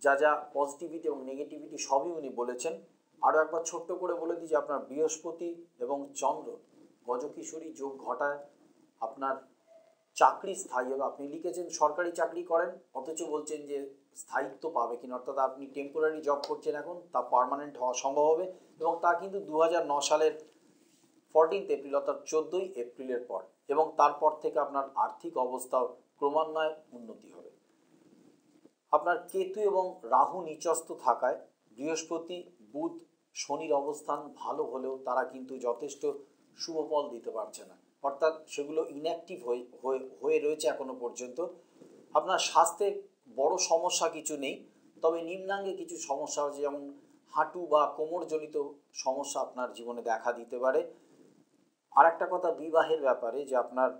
যা যা পজিটিভিটি এবং নেগেটিভিটি সবই উনি বলেছেন আরও একবার ছোট্ট করে বলে দিই যে আপনার বৃহস্পতি এবং চন্দ্র গজকিশোরী যোগ ঘটায় আপনার চাকরি স্থায়ী হবে আপনি লিখেছেন সরকারি চাকরি করেন অথচ বলছেন যে স্থায়িত্ব পাবে কিনা অর্থাৎ আপনি টেম্পোরারি জব করছেন এখন তা পারমানেন্ট হওয়া সম্ভব হবে এবং তা কিন্তু দু সালের ফোরটিন্থ এপ্রিল অর্থাৎ চোদ্দোই এপ্রিলের পর এবং তারপর থেকে আপনার আর্থিক অবস্থা ক্রমান্বয়ে উন্নতি হবে আপনার কেতু এবং রাহু নিচস্ত থাকায় বৃহস্পতি বুধ শনির অবস্থান ভালো হলেও তারা কিন্তু যথেষ্ট শুভ ফল দিতে পারছে না অর্থাৎ সেগুলো ইনঅ্যাক্টিভ হয়ে হয়ে রয়েছে এখনো পর্যন্ত আপনার স্বাস্থ্যে বড় সমস্যা কিছু নেই তবে নিম্নাঙ্গে কিছু সমস্যা হচ্ছে যেমন হাঁটু বা কোমরজনিত সমস্যা আপনার জীবনে দেখা দিতে পারে আর একটা কথা বিবাহের ব্যাপারে যে আপনার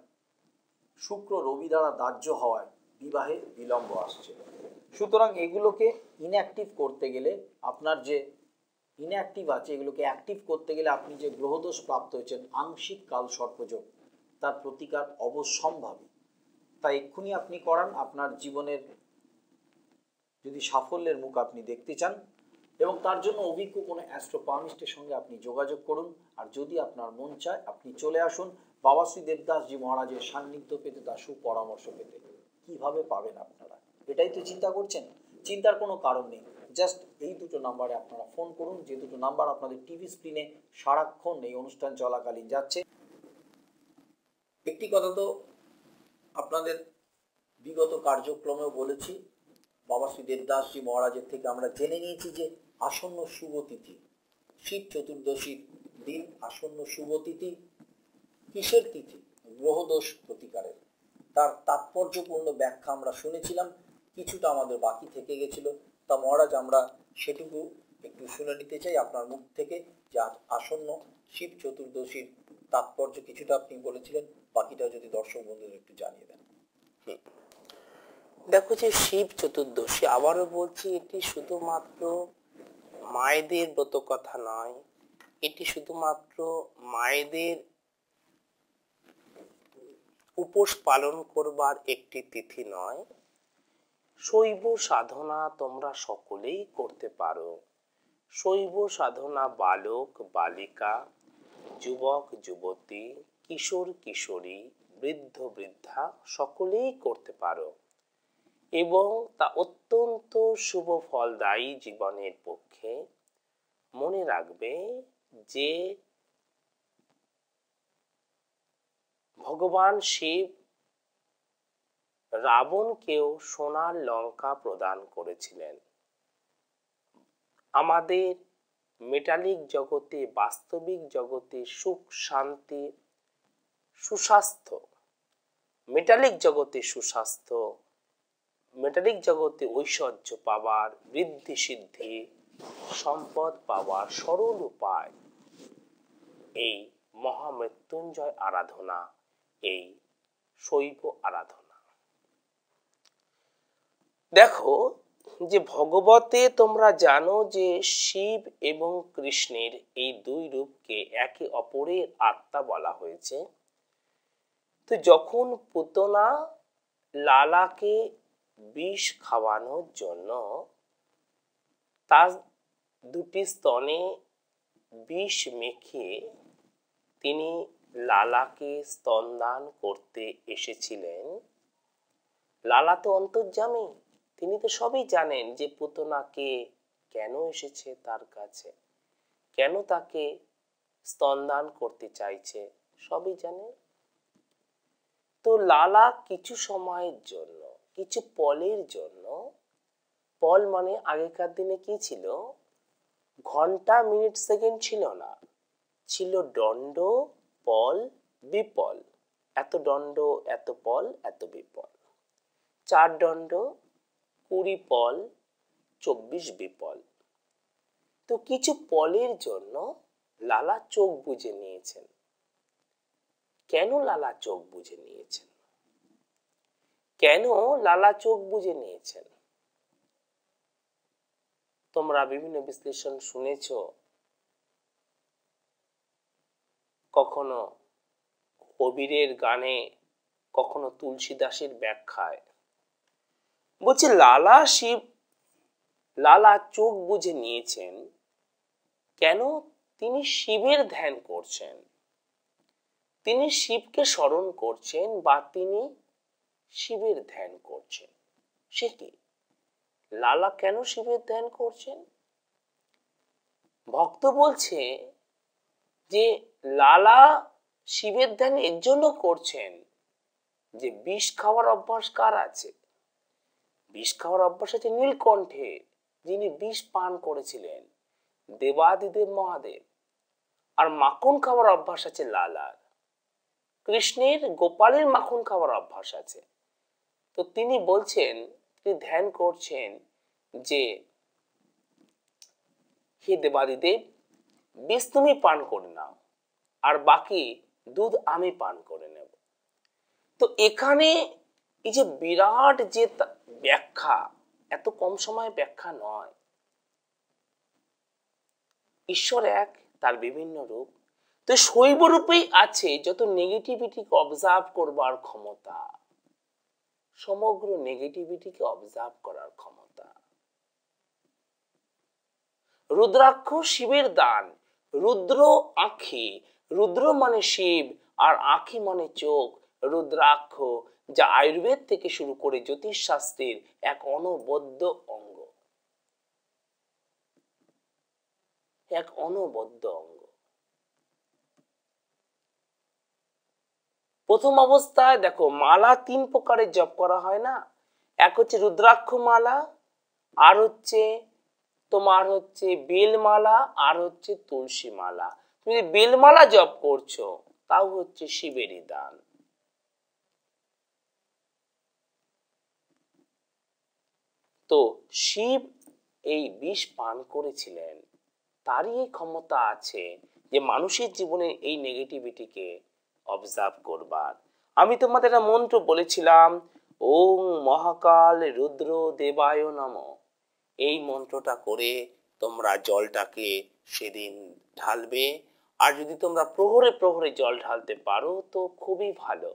শুক্র রবি দ্বারা দাহ্য হওয়ায় বিবাহে বিলম্ব আসছে সুতরাং এগুলোকে ইনঅ্যাক্টিভ করতে গেলে আপনার যে ইনঅ্যাক্টিভ আছে এগুলোকে অ্যাক্টিভ করতে গেলে আপনি যে গ্রহদোষ প্রাপ্ত হয়েছেন আংশিক কাল সর্পযোগ তার প্রতিকার অবশ্যম্ভাবী তাই এক্ষুনি আপনি করান আপনার জীবনের যদি সাফল্যের মুখ আপনি দেখতে চান এবং তার জন্য অভিজ্ঞ কোনো অ্যাস্ট্রোপামিস্টের সঙ্গে আপনি যোগাযোগ করুন আর যদি আপনার মন চায় আপনি চলে আসুন বাবা শ্রী দেবদাসজি মহারাজের সান্নিধ্য পেতে তার সুপরামর্শ পেতে কীভাবে পাবেন আপনারা এটাই তো চিন্তা করছেন চিন্তার কোনো কারণ নেই জাস্ট এই দুটো নাম্বারে আপনারা ফোন করুন যে দুটো নাম্বার আপনাদের টিভি স্ক্রিনে সারাক্ষণ এই অনুষ্ঠান চলাকালীন যাচ্ছে একটি কথা তো আপনাদের বিগত কার্যক্রমেও বলেছি বাবা শ্রী দেবদাসজি মহারাজের থেকে আমরা জেনে নিয়েছি যে আসন্ন শুভ তিথি শিব চতুর্দশীর দিন আসন্ন শুভ তিথি কিসের তিথি গ্রহদোষ প্রতিকারের তার তাৎপর্যপূর্ণ ব্যাখ্যা আমরা শুনেছিলাম কিছুটা আমাদের বাকি থেকে গেছিল তা মহারাজ আমরা সেটুকু একটু শুনে নিতে চাই আপনার মুখ থেকে যা আসন্ন শিব চতুর্দশীর তাৎপর্য কিছুটা আপনি বলেছিলেন বাকিটা যদি দর্শক বন্ধুদের একটু জানিয়ে দেন দেখো যে শিব চতুর্দশী আবারও বলছি এটি শুধুমাত্র মায়েদের ব্রত কথা নয় এটি শুধুমাত্র মায়েদের উপোস পালন করবার একটি তিথি নয় শৈব সাধনা তোমরা সকলেই করতে পারো শৈব সাধনা বালক বালিকা যুবক যুবতী কিশোর কিশোরী বৃদ্ধ বৃদ্ধা সকলেই করতে পারো এবং তা অত্যন্ত শুভ ফলদায়ী জীবনের পক্ষে মনে রাখবে যে ভগবান শিব রাবণকেও সোনার লঙ্কা প্রদান করেছিলেন আমাদের মেটালিক জগতে বাস্তবিক জগতে সুখ শান্তি সুস্বাস্থ্য মেটালিক জগতে সুস্বাস্থ্য মেটালিক জগতে ঐশ্বর্য পাওয়ার বৃদ্ধি সিদ্ধি সম্পদ পাওয়ার সরল উপায় এই মহামৃত্যুঞ্জয় আরাধনা এই শৈব আরাধনা দেখো যে ভগবতে তোমরা জানো যে শিব এবং কৃষ্ণের এই দুই রূপকে একে অপরের আত্মা বলা হয়েছে তো যখন পুতনা লালাকে বিষ খাওয়ানোর জন্য তার দুটি স্তনে বিষ মেখে তিনি লালাকে স্তনদান করতে এসেছিলেন লালা তো অন্তর্জামী তিনি তো সবই জানেন যে পুতনা কে কেন এসেছে তার কাছে কেন তাকে স্তনদান করতে চাইছে সবই জানে তো লালা কিছু সময়ের জন্য কিছু পলের জন্য পল মানে আগেকার দিনে কি ছিল ঘন্টা মিনিট সেকেন্ড ছিল না ছিল দণ্ড পল বিপল এত দণ্ড এত পল এত বিপল চার দণ্ড কুড়ি পল চব্বিশ বিপল তো কিছু পলের জন্য লালা চোখ বুঝে নিয়েছেন কেন লালা চোখ বুঝে নিয়েছেন কেন লালা চোখ বুঝে নিয়েছেন তোমরা বিভিন্ন বিশ্লেষণ শুনেছ কখনো কবিরের গানে কখনো তুলসী দাসের ব্যাখ্যায় বলছে লালা শিব লালা চোখ বুঝে নিয়েছেন কেন তিনি শিবের ধ্যান করছেন তিনি শিবকে স্মরণ করছেন বা তিনি শিবের ধ্যান করছেন সে কি লালা কেন শিবের ধ্যান করছেন ভক্ত বলছে যে লালা শিবের ধ্যান এর জন্য করছেন যে বিষ খাওয়ার অভ্যাস কার আছে বিষ খাওয়ার অভ্যাস আছে নীলকণ্ঠে যিনি বিষ পান করেছিলেন দেবাদিদেব মহাদেব আর মাখন খাওয়ার অভ্যাস আছে লালার কৃষ্ণের গোপালের মাখন খাওয়ার অভ্যাস আছে তো তিনি বলছেন তিনি ধ্যান করছেন যে হে দেবাদিদেব বিষ তুমি পান করে নাও আর বাকি দুধ আমি পান করে নেব তো এখানে এই যে বিরাট যে ব্যাখ্যা এত কম সময়ে ব্যাখ্যা নয় ঈশ্বর এক তার বিভিন্ন রূপ তো শৈব রূপেই আছে যত নেগেটিভিটিকে অবজার্ভ করবার ক্ষমতা সমগ্র নেগেটিভিটিকে অবজার্ভ করার ক্ষমতা রুদ্রাক্ষ শিবের দান রুদ্র আঁখি রুদ্র মানে শিব আর আঁখি মানে চোখ রুদ্রাক্ষ যা আয়ুর্বেদ থেকে শুরু করে জ্যোতিষ শাস্ত্রের এক অনবদ্য অঙ্গ এক অনবদ্য অঙ্গ প্রথম অবস্থায় দেখো মালা তিন প্রকারের জপ করা হয় না এক হচ্ছে রুদ্রাক্ষ মালা আর হচ্ছে তোমার হচ্ছে বেলমালা আর হচ্ছে তুলসী মালা তুমি বেলমালা জপ করছো তাও হচ্ছে শিবেরই দান তো শিব এই বিষ পান করেছিলেন তারই এই ক্ষমতা আছে যে মানুষের জীবনে এই নেগেটিভিটিকে অবজার্ভ করবার আমি তোমাদের একটা মন্ত্র বলেছিলাম ওম মহাকাল রুদ্র দেবায় নম এই মন্ত্রটা করে তোমরা জলটাকে সেদিন ঢালবে আর যদি তোমরা প্রহরে প্রহরে জল ঢালতে পারো তো খুবই ভালো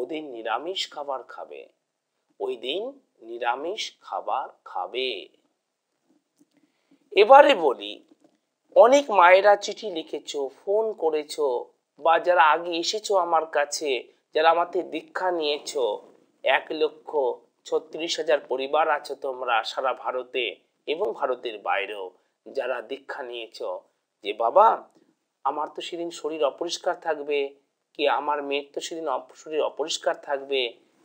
ওদিন নিরামিষ খাবার খাবে ওই দিন নিরামিষ খাবার খাবে এবারে বলি অনেক মায়েরা চিঠি লিখেছ ফোন করেছ বা যারা আগে এসেছো আমার কাছে যারা আমাকে দীক্ষা নিয়েছ এক লক্ষ ছত্রিশ হাজার পরিবার আছো তোমরা সারা ভারতে এবং ভারতের বাইরেও যারা দীক্ষা নিয়েছ যে বাবা আমার তো সেদিন শরীর অপরিষ্কার থাকবে কি আমার মেয়ের তো সেদিন শরীর অপরিষ্কার থাকবে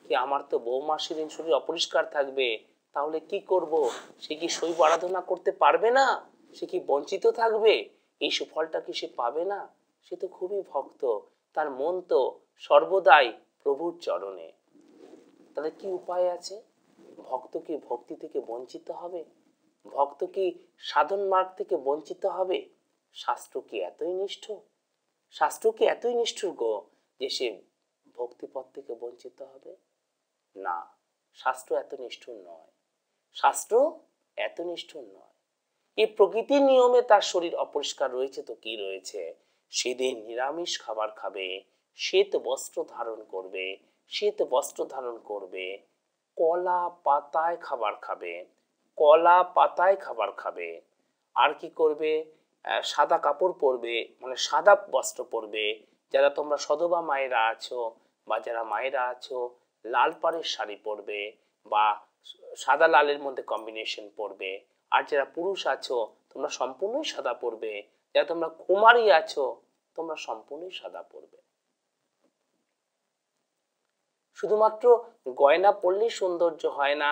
কি আমার তো বৌমা সেদিন শরীর অপরিষ্কার থাকবে তাহলে কি করব সে কি শৈব আরাধনা করতে পারবে না সে কি বঞ্চিত থাকবে এই সুফলটা কি সে পাবে না সে তো খুবই ভক্ত তার মন তো সর্বদাই প্রভুর চরণে তাহলে কি উপায় আছে ভক্ত কি ভক্তি থেকে বঞ্চিত হবে ভক্ত কি সাধন মার্গ থেকে বঞ্চিত হবে শাস্ত্র কি এতই নিষ্ঠ শাস্ত্র কি এতই নিষ্ঠুর গো যে সে ভক্তিপথ থেকে বঞ্চিত হবে না শাস্ত্র এত নিষ্ঠুর নয় শাস্ত্র এত নিষ্ঠুর নয় এ প্রকৃতির নিয়মে তার শরীর অপরিষ্কার রয়েছে তো কি রয়েছে সেদিন নিরামিষ খাবার খাবে শ্বেত বস্ত্র ধারণ করবে শ্বেত বস্ত্র ধারণ করবে কলা পাতায় খাবার খাবে কলা পাতায় খাবার খাবে আর কি করবে সাদা কাপড় পরবে মানে সাদা বস্ত্র পরবে যারা তোমরা সদবা মায়েরা আছো বা যারা মায়েরা আছো লাল পাড়ের শাড়ি পরবে বা সাদা লালের মধ্যে কম্বিনেশন পরবে আর যারা পুরুষ আছো তোমরা সম্পূর্ণই সাদা পরবে যারা তোমরা কুমারী আছো তোমরা সম্পূর্ণই সাদা পরবে শুধুমাত্র গয়না পরলেই সৌন্দর্য হয় না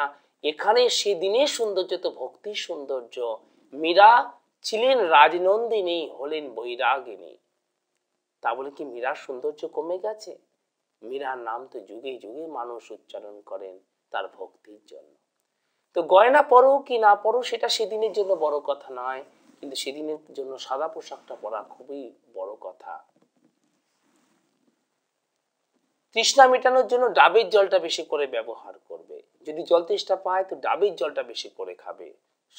এখানে সেদিনের সৌন্দর্য তো ভক্তির সৌন্দর্য মীরা ছিলেন রাজনন্দিনী হলেন বৈরাগিনী তা বলে কি মীরার সৌন্দর্য কমে গেছে মীরার নাম তো যুগে যুগে মানুষ উচ্চারণ করেন তার ভক্তির জন্য তো গয়না পরো কি না পরো সেটা সেদিনের জন্য বড় কথা নয় কিন্তু সেদিনের জন্য সাদা পোশাকটা পরা খুবই বড় কথা তৃষ্ণা মেটানোর জন্য ডাবের জলটা বেশি করে ব্যবহার করবে যদি জল তৃষ্ণা পায় তো ডাবের জলটা বেশি করে খাবে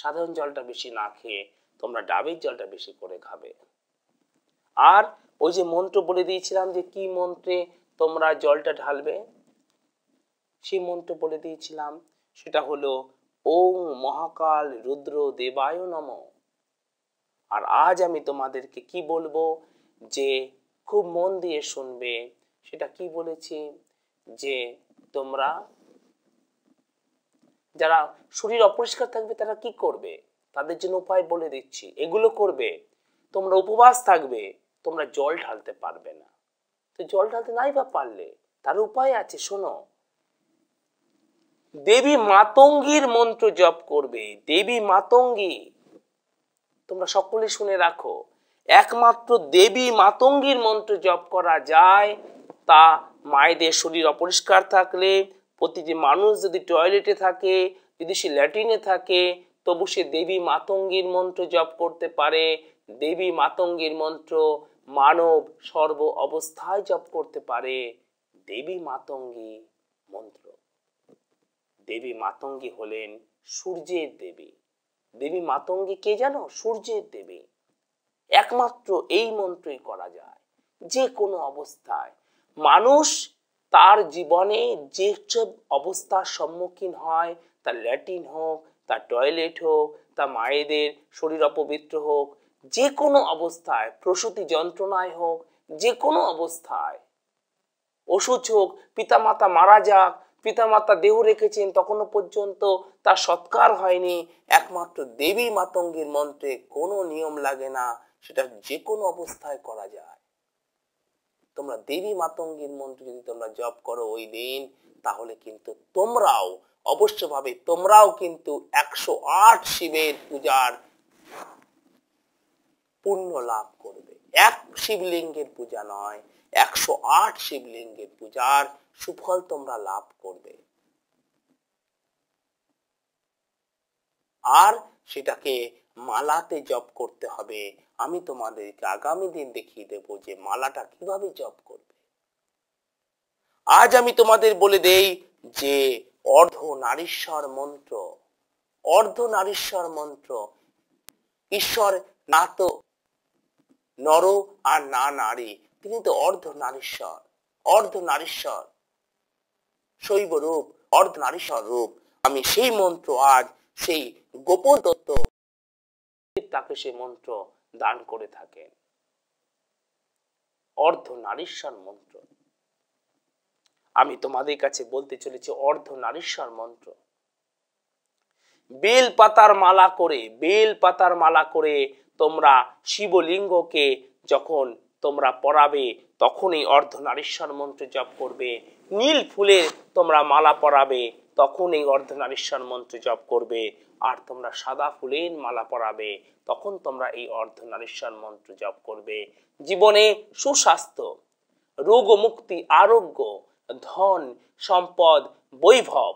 সাধারণ জলটা বেশি না খেয়ে তোমরা ডাবের জলটা বেশি করে খাবে আর ওই যে মন্ত্র বলে দিয়েছিলাম যে কি মন্ত্রে তোমরা জলটা ঢালবে সে মন্ত্র বলে দিয়েছিলাম সেটা হলো ওম মহাকাল রুদ্র দেবায় নম আর আজ আমি তোমাদেরকে কি বলবো যে খুব মন দিয়ে শুনবে সেটা কি বলেছি যে তোমরা যারা শরীর অপরিষ্কার থাকবে তারা কি করবে তাদের জন্য উপায় বলে দিচ্ছি এগুলো করবে তোমরা উপবাস থাকবে তোমরা জল ঢালতে পারবে না তো জল ঢালতে নাই বা পারলে তার উপায় আছে শোনো দেবী মাতঙ্গীর মন্ত্র জপ করবে দেবী মাতঙ্গী তোমরা সকলে শুনে রাখো একমাত্র দেবী মাতঙ্গীর মন্ত্র জপ করা যায় তা মায়েদের শরীর অপরিষ্কার থাকলে প্রতিটি মানুষ যদি টয়লেটে থাকে যদি সে ল্যাটিনে থাকে তবু সে দেবী মাতঙ্গীর মন্ত্র জপ করতে পারে দেবী মাতঙ্গীর মন্ত্র মানব সর্ব অবস্থায় জপ করতে পারে দেবী মাতঙ্গী মন্ত্র দেবী মাতঙ্গী হলেন সূর্যের দেবী দেবী মাতঙ্গী কে জানো সূর্যের দেবী একমাত্র এই মন্ত্রই করা যায় যে কোনো অবস্থায় মানুষ তার জীবনে যেসব অবস্থার সম্মুখীন হয় তা ল্যাটিন হোক তা টয়লেট হোক তা মায়েদের শরীর অপবিত্র হোক যে কোনো অবস্থায় প্রসূতি যন্ত্রণায় হোক যে কোনো অবস্থায় অসুচ হোক পিতামাতা মারা যাক পিতামাতা দেহ রেখেছেন তখনও পর্যন্ত তার সৎকার হয়নি একমাত্র দেবী মাতঙ্গীর মন্ত্রে কোনো নিয়ম লাগে না সেটা যে কোনো অবস্থায় করা যায় তোমরা দেবী মাতঙ্গীর মন্ত্র যদি তোমরা জপ করো ওই দিন তাহলে কিন্তু তোমরাও অবশ্যভাবে তোমরাও কিন্তু একশো আট শিবের পূজার পুণ্য লাভ করবে এক শিবলিঙ্গের পূজা নয় একশো আট শিবলিঙ্গের পূজার সুফল তোমরা লাভ করবে আর সেটাকে মালাতে জপ করতে হবে আমি তোমাদেরকে আগামী দিন দেখিয়ে দেব যে মালাটা কিভাবে জপ করবে আজ আমি তোমাদের বলে দেই যে অর্ধ নারীশ্বর মন্ত্র অর্ধ নারীশ্বর মন্ত্র ঈশ্বর না তো নর আর না নারী তিনি তো অর্ধ নারীশ্বর অর্ধ নারীশ্বর শৈব রূপ অর্ধ নারীশ্বর রূপ আমি সেই মন্ত্র আজ সেই গোপন দত্ত তাকে সে মন্ত্র দান করে থাকেন অর্ধ নারীশ্বর মন্ত্র আমি তোমাদের কাছে বলতে চলেছি অর্ধ নারীশ্বর মন্ত্র বেল পাতার মালা করে বেল পাতার মালা করে তোমরা শিবলিঙ্গকে যখন তোমরা পরাবে তখনই নারীশ্বর মন্ত্র জপ করবে নীল ফুলে তোমরা মালা পরাবে তখন এই অর্ধ নারীশ্বর মন্ত্র জপ করবে আর তোমরা সাদা ফুলের মালা পরাবে তখন তোমরা এই অর্ধ নারীশ্বর মন্ত্র জপ করবে জীবনে সুস্বাস্থ্য রোগ মুক্তি আরোগ্য ধন সম্পদ বৈভব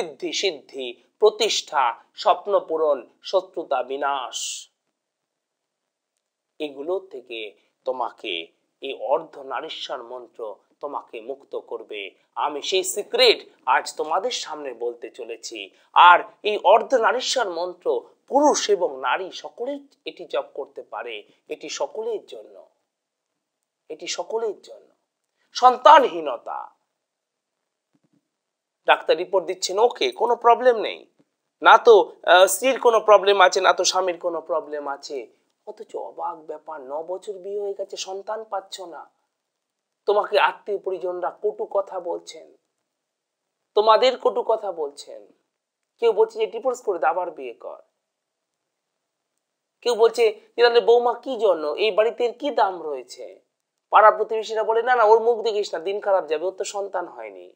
ঋদ্ধি সিদ্ধি প্রতিষ্ঠা স্বপ্ন পূরণ শত্রুতা বিনাশ এগুলো থেকে তোমাকে এই অর্ধ নারীশ্বর মন্ত্র তোমাকে মুক্ত করবে আমি সেই সিক্রেট আজ তোমাদের সামনে বলতে চলেছি আর এই অর্ধ নারীশ্বর মন্ত্র পুরুষ এবং নারী সকলের এটি জপ করতে পারে এটি সকলের জন্য এটি সকলের জন্য সন্তানহীনতা ডাক্তার রিপোর্ট দিচ্ছেন ওকে কোনো প্রবলেম নেই না তো স্ত্রীর কোনো প্রবলেম আছে না তো স্বামীর কোনো প্রবলেম আছে অথচ অবাক ব্যাপার ন বছর বিয়ে হয়ে গেছে সন্তান পাচ্ছ না তোমাকে আত্মীয় পরিজনরা কটু কথা বলছেন তোমাদের কটু কথা বলছেন কেউ বলছে যে ডিভোর্স করে আবার বিয়ে কর কেউ বলছে যে তাহলে বৌমা কি জন্য এই বাড়িতে কি দাম রয়েছে পাড়া প্রতিবেশীরা বলে না না ওর মুখ দেখিস না দিন খারাপ যাবে ওর তো সন্তান হয়নি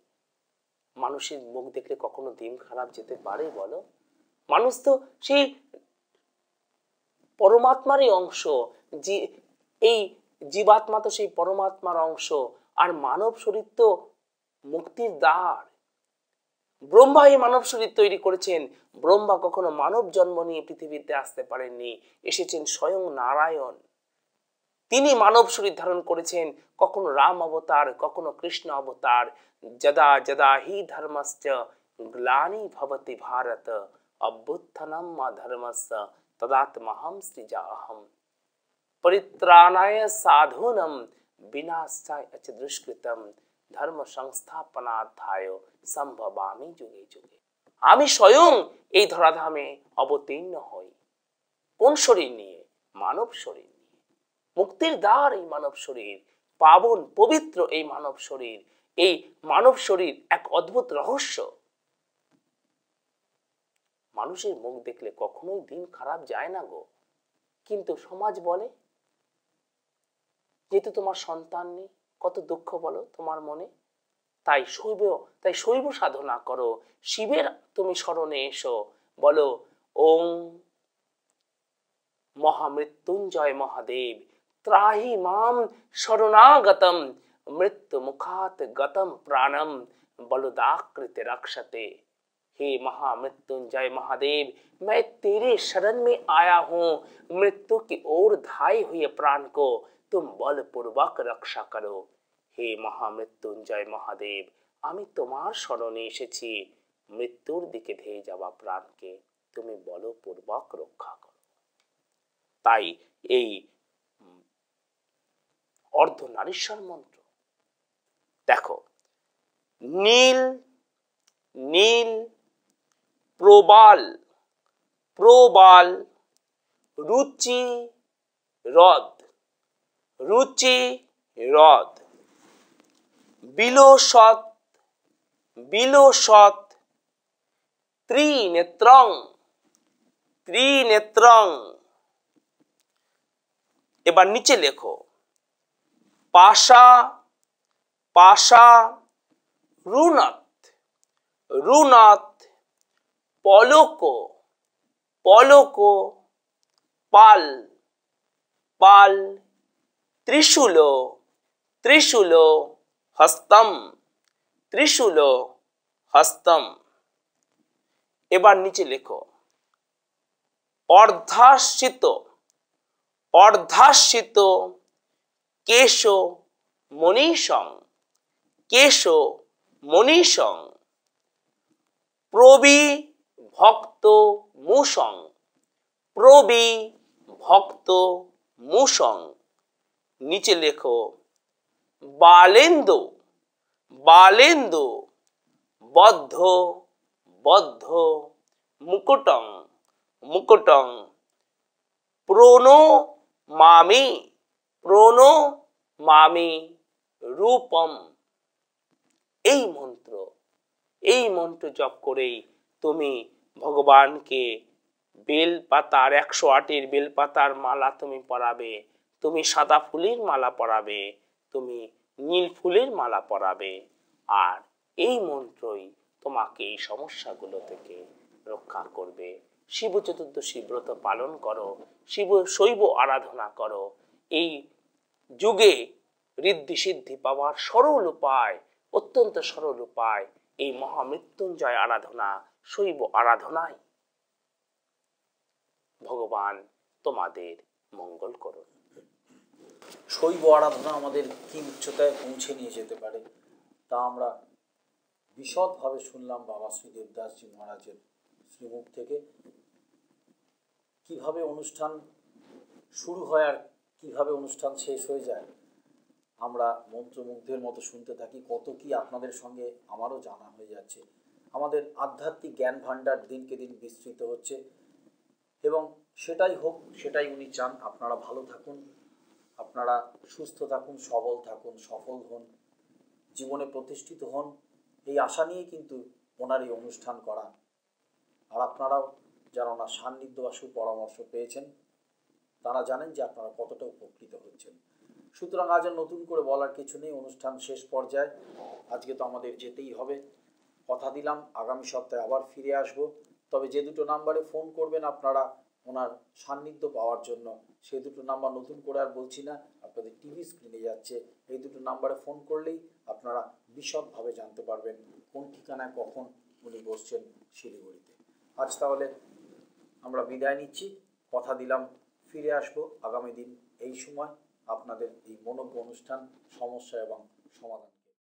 মানুষের মুখ দেখলে কখনো দিন খারাপ যেতে পারে বলো মানুষ তো সেই পরমাত্মারই অংশ যে এই জীবাত্মা তো সেই পরমাত্মার অংশ আর মানব শরীর তো মুক্তির দ্বার ব্রহ্মা এই মানব শরীর তৈরি করেছেন ব্রহ্মা কখনো মানব জন্ম নিয়ে পৃথিবীতে আসতে পারেননি এসেছেন স্বয়ং নারায়ণ তিনি মানব শরীর ধারণ করেছেন কখনো রাম অবতার কখনো কৃষ্ণ অবতার যদা যদা হি ধর্মশ্চ গ্লানি ভবতি ভারত অভ্যুত্থানম ধর্মস তদাত্মহম সৃজা অহম পরিত্রাণায় সাধুনম বিনাশায় অচ দুষ্কৃতম ধর্ম সম্ভব আমি যুগে যুগে আমি স্বয়ং এই ধরাধামে অবতীর্ণ হই কোন শরীর নিয়ে মানব শরীর নিয়ে মুক্তির দ্বার এই মানব শরীর পাবন পবিত্র এই মানব শরীর এই মানব শরীর এক অদ্ভুত রহস্য মানুষের মুখ দেখলে কখনোই দিন খারাপ যায় না গো কিন্তু সমাজ বলে যেহেতু তোমার সন্তান নেই কত দুঃখ বলো তোমার মনে তাই শৈব তাই শৈব সাধনা করো শিবের তুমি স্মরণে এসো বলো ওম মহামৃত্যুঞ্জয় মহাদেব ত্রাহি মাম শরণাগতম মৃত্যু মুখাত গতম প্রাণম বলদাকৃতে রক্ষতে हे महामृत्युंजय মহাদেব মে তে শরণ মে আয়া হু মৃত্যু কি ওর ধাই হুয়ে প্রাণ কো তুম বলপূর্বক রক্ষা করো হে মহামৃত্যুঞ্জয় মহাদেব আমি তোমার স্মরণে এসেছি মৃত্যুর দিকে ধেয়ে যাওয়া প্রাণকে তুমি বলপূর্বক রক্ষা করো তাই এই অর্ধ নারীশ্বর মন্ত্র দেখো নীল নীল প্রবাল প্রবাল রুচি হ্রদ রুচি হ্রদ বিলোসৎ বিলোসৎ ত্রিনেত্রং ত্রিনেত্রং এবার নিচে লেখো পাশা পাশা রুনাথ রুনাথ পলক পলক পাল পাল ত্রিশূল ত্রিশূল হস্তম ত্রিশূল হস্তম এবার নিচে লেখো অর্ধাশ্রিত অর্ধাশ্রিত কেশ মনীষং কেশ মনীষং প্রবি ভক্ত মুসং প্রবি ভক্ত মুসং নিচে লেখো বালেন্দু বালেন্দু বদ্ধ বদ্ধ মুকুটং মুকুটং প্রণো মামি প্রণো মামি রূপম এই মন্ত্র এই মন্ত্র জপ করেই তুমি ভগবানকে বেল পাতার একশো আটের বেল পাতার মালা তুমি পরাবে তুমি সাদা ফুলের মালা পরাবে তুমি নীল ফুলের মালা পরাবে আর এই মন্ত্রই তোমাকে এই সমস্যাগুলো থেকে রক্ষা করবে শিব চতুর্দশী ব্রত পালন করো শিব শৈব আরাধনা করো এই যুগে ঋদ্ধি সিদ্ধি পাওয়ার সরল উপায় অত্যন্ত সরল উপায় এই মহামৃত্যুঞ্জয় আরাধনা শৈব আরাধনায় ভগবান তোমাদের মঙ্গল করুন শৈব আরাধনা আমাদের কি উচ্চতায় পৌঁছে নিয়ে যেতে পারে তা আমরা বিশদভাবে শুনলাম বাবা শ্রী দেবদাসজি মহারাজের শ্রীমুখ থেকে কিভাবে অনুষ্ঠান শুরু হয় আর কিভাবে অনুষ্ঠান শেষ হয়ে যায় আমরা মন্ত্রমুগ্ধের মতো শুনতে থাকি কত কি আপনাদের সঙ্গে আমারও জানা হয়ে যাচ্ছে আমাদের আধ্যাত্মিক জ্ঞান ভাণ্ডার দিনকে দিন বিস্তৃত হচ্ছে এবং সেটাই হোক সেটাই উনি চান আপনারা ভালো থাকুন আপনারা সুস্থ থাকুন সবল থাকুন সফল হন জীবনে প্রতিষ্ঠিত হন এই আশা নিয়ে কিন্তু ওনার এই অনুষ্ঠান করা আর আপনারাও যারা ওনার সান্নিধ্য বা সুপরামর্শ পেয়েছেন তারা জানেন যে আপনারা কতটা উপকৃত হচ্ছেন সুতরাং আজ আর নতুন করে বলার কিছু নেই অনুষ্ঠান শেষ পর্যায়ে আজকে তো আমাদের যেতেই হবে কথা দিলাম আগামী সপ্তাহে আবার ফিরে আসব তবে যে দুটো নাম্বারে ফোন করবেন আপনারা ওনার সান্নিধ্য পাওয়ার জন্য সে দুটো নাম্বার নতুন করে আর বলছি না আপনাদের টিভি স্ক্রিনে যাচ্ছে এই দুটো নাম্বারে ফোন করলেই আপনারা বিশদভাবে জানতে পারবেন কোন ঠিকানায় কখন উনি বসছেন শিলিগুড়িতে আজ তাহলে আমরা বিদায় নিচ্ছি কথা দিলাম ফিরে আসবো আগামী দিন এই সময় আপনাদের এই মনোজ্ঞ অনুষ্ঠান সমস্যা এবং সমাধান